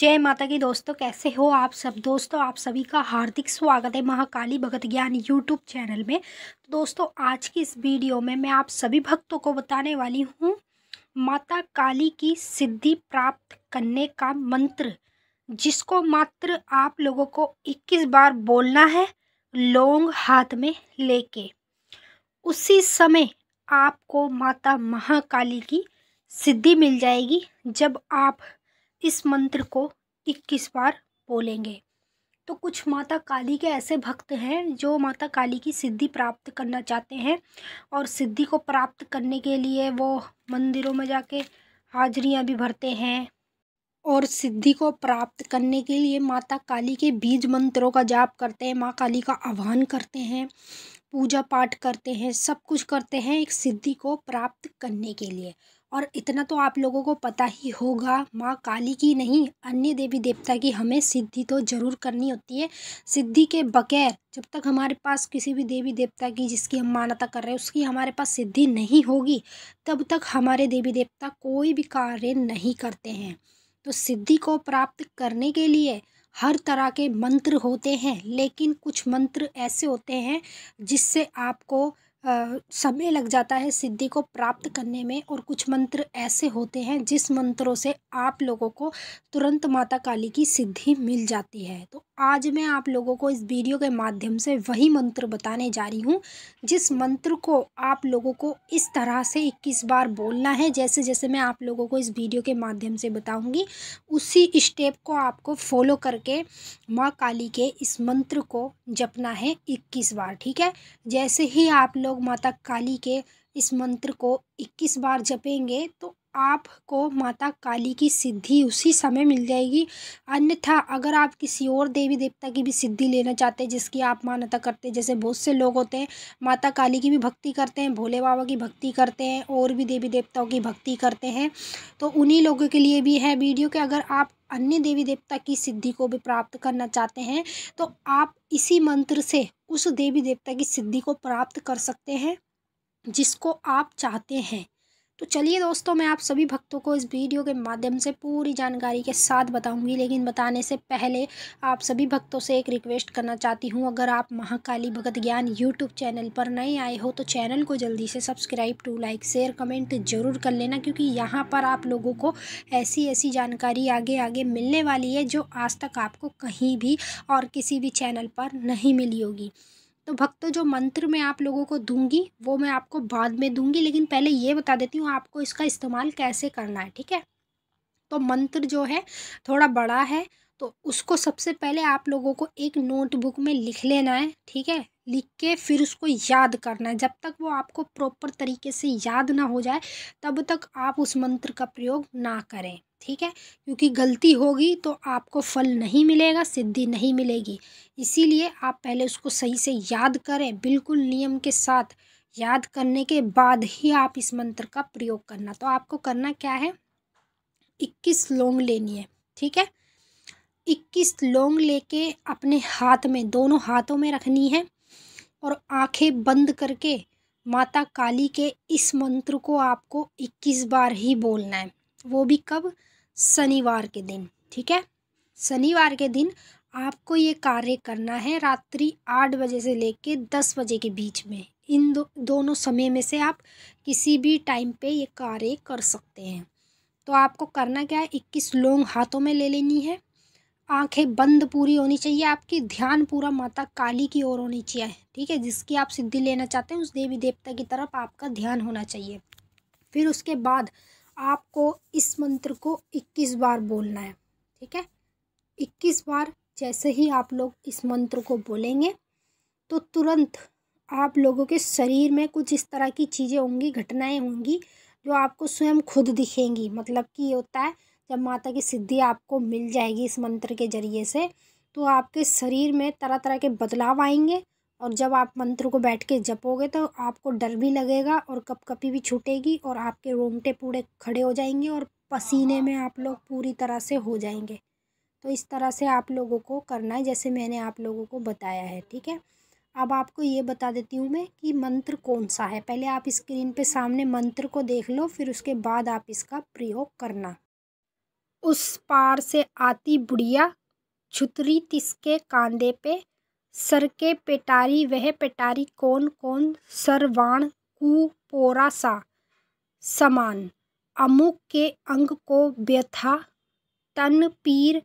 जय माता की दोस्तों कैसे हो आप सब दोस्तों आप सभी का हार्दिक स्वागत है महाकाली भगत ज्ञान यूट्यूब चैनल में तो दोस्तों आज की इस वीडियो में मैं आप सभी भक्तों को बताने वाली हूँ माता काली की सिद्धि प्राप्त करने का मंत्र जिसको मात्र आप लोगों को 21 बार बोलना है लौंग हाथ में लेके उसी समय आपको माता महाकाली की सिद्धि मिल जाएगी जब आप इस मंत्र को इक्कीस बार बोलेंगे तो कुछ माता काली के ऐसे भक्त हैं जो माता काली की सिद्धि प्राप्त करना चाहते हैं और सिद्धि को प्राप्त करने के लिए वो मंदिरों में जाके हाजरियाँ भी भरते हैं और सिद्धि को प्राप्त करने के लिए माता काली के बीज मंत्रों का जाप करते हैं माँ काली का आह्वान करते हैं पूजा पाठ करते हैं सब कुछ करते हैं एक सिद्धि को प्राप्त करने के लिए और इतना तो आप लोगों को पता ही होगा माँ काली की नहीं अन्य देवी देवता की हमें सिद्धि तो ज़रूर करनी होती है सिद्धि के बगैर जब तक हमारे पास किसी भी देवी देवता की जिसकी हम मान्यता कर रहे हैं उसकी हमारे पास सिद्धि नहीं होगी तब तक हमारे देवी देवता कोई भी कार्य नहीं करते हैं तो सिद्धि को प्राप्त करने के लिए हर तरह के मंत्र होते हैं लेकिन कुछ मंत्र ऐसे होते हैं जिससे आपको समय लग जाता है सिद्धि को प्राप्त करने में और कुछ मंत्र ऐसे होते हैं जिस मंत्रों से आप लोगों को तुरंत माता काली की सिद्धि मिल जाती है तो आज मैं आप लोगों को इस वीडियो के माध्यम से वही मंत्र बताने जा रही हूँ जिस मंत्र को आप लोगों को इस तरह से इक्कीस बार बोलना है जैसे जैसे मैं आप लोगों को इस वीडियो के माध्यम से बताऊँगी उसी स्टेप को आपको फॉलो करके माँ काली के इस मंत्र को जपना है इक्कीस बार ठीक है जैसे ही आप लोग लोग माता काली के इस मंत्र को इक्कीस बार जपेंगे तो आपको माता काली की सिद्धि उसी समय मिल जाएगी अन्यथा अगर आप किसी और देवी देवता की भी सिद्धि लेना चाहते हैं जिसकी आप मान्यता करते हैं जैसे बहुत से लोग होते हैं माता काली की भी भक्ति करते हैं भोले बाबा की भक्ति करते हैं और भी देवी देवताओं की भक्ति करते हैं तो उन्हीं लोगों के लिए भी है वीडियो के अगर आप अन्य देवी देवता की सिद्धि को भी प्राप्त करना चाहते हैं तो आप इसी मंत्र से उस देवी देवता की सिद्धि को प्राप्त कर सकते हैं जिसको आप चाहते हैं तो चलिए दोस्तों मैं आप सभी भक्तों को इस वीडियो के माध्यम से पूरी जानकारी के साथ बताऊंगी लेकिन बताने से पहले आप सभी भक्तों से एक रिक्वेस्ट करना चाहती हूं अगर आप महाकाली भगत ज्ञान यूट्यूब चैनल पर नए आए हो तो चैनल को जल्दी से subscribe to like share comment ज़रूर कर लेना क्योंकि यहाँ पर आप लोगों को ऐसी ऐसी जानकारी आगे आगे मिलने वाली है जो आज तक आपको कहीं भी और किसी भी चैनल पर नहीं मिली होगी तो भक्तों जो मंत्र मैं आप लोगों को दूंगी वो मैं आपको बाद में दूंगी लेकिन पहले ये बता देती हूँ आपको इसका इस्तेमाल कैसे करना है ठीक है तो मंत्र जो है थोड़ा बड़ा है तो उसको सबसे पहले आप लोगों को एक नोटबुक में लिख लेना है ठीक है लिख के फिर उसको याद करना है जब तक वो आपको प्रॉपर तरीके से याद ना हो जाए तब तक आप उस मंत्र का प्रयोग ना करें ठीक है क्योंकि गलती होगी तो आपको फल नहीं मिलेगा सिद्धि नहीं मिलेगी इसीलिए आप पहले उसको सही से याद करें बिल्कुल नियम के साथ याद करने के बाद ही आप इस मंत्र का प्रयोग करना तो आपको करना क्या है इक्कीस लोंग लेनी है ठीक है इक्कीस लोंग लेके अपने हाथ में दोनों हाथों में रखनी है और आंखें बंद करके माता काली के इस मंत्र को आपको 21 बार ही बोलना है वो भी कब शनिवार के दिन ठीक है शनिवार के दिन आपको ये कार्य करना है रात्रि आठ बजे से ले कर दस बजे के बीच में इन दो दोनों समय में से आप किसी भी टाइम पे ये कार्य कर सकते हैं तो आपको करना क्या है इक्कीस लोंग हाथों में ले लेनी है आंखें बंद पूरी होनी चाहिए आपकी ध्यान पूरा माता काली की ओर होनी चाहिए ठीक है जिसकी आप सिद्धि लेना चाहते हैं उस देवी देवता की तरफ आपका ध्यान होना चाहिए फिर उसके बाद आपको इस मंत्र को इक्कीस बार बोलना है ठीक है इक्कीस बार जैसे ही आप लोग इस मंत्र को बोलेंगे तो तुरंत आप लोगों के शरीर में कुछ इस तरह की चीज़ें होंगी घटनाएं होंगी जो आपको स्वयं खुद दिखेंगी मतलब कि ये होता है जब माता की सिद्धि आपको मिल जाएगी इस मंत्र के ज़रिए से तो आपके शरीर में तरह तरह के बदलाव आएंगे और जब आप मंत्र को बैठ के जपोगे तो आपको डर भी लगेगा और कप कपी भी छूटेगी और आपके रोंगटे पूरे खड़े हो जाएंगे और पसीने में आप लोग पूरी तरह से हो जाएंगे तो इस तरह से आप लोगों को करना है जैसे मैंने आप लोगों को बताया है ठीक है अब आपको ये बता देती हूँ मैं कि मंत्र कौन सा है पहले आप स्क्रीन पे सामने मंत्र को देख लो फिर उसके बाद आप इसका प्रयोग करना उस पार से आती बुढ़िया छुतरी तिसके कांधे पे सर के पेटारी वह पेटारी कौन कौन सरवाण कुपोरा सा समान अमुक के अंग को व्यथा तन पीर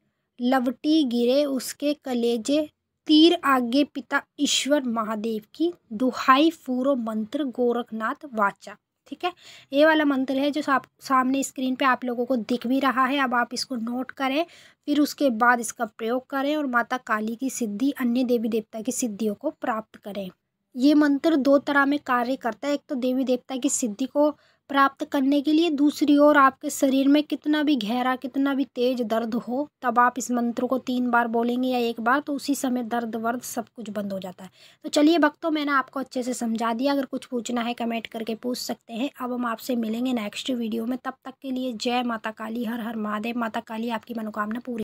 लवटी गिरे उसके कलेजे तीर आगे पिता ईश्वर महादेव की दुहाई फूरो मंत्र गोरखनाथ वाचा ठीक है ये वाला मंत्र है जो आप सामने स्क्रीन पे आप लोगों को दिख भी रहा है अब आप इसको नोट करें फिर उसके बाद इसका प्रयोग करें और माता काली की सिद्धि अन्य देवी देवता की सिद्धियों को प्राप्त करें ये मंत्र दो तरह में कार्य करता है एक तो देवी देवता की सिद्धि को प्राप्त करने के लिए दूसरी ओर आपके शरीर में कितना भी गहरा कितना भी तेज दर्द हो तब आप इस मंत्र को तीन बार बोलेंगे या एक बार तो उसी समय दर्द वर्द सब कुछ बंद हो जाता है तो चलिए भक्तों मैंने आपको अच्छे से समझा दिया अगर कुछ पूछना है कमेंट करके पूछ सकते हैं अब हम आपसे मिलेंगे नेक्स्ट वीडियो में तब तक के लिए जय माता काली हर हर महादेव माता काली आपकी मनोकामना पूरी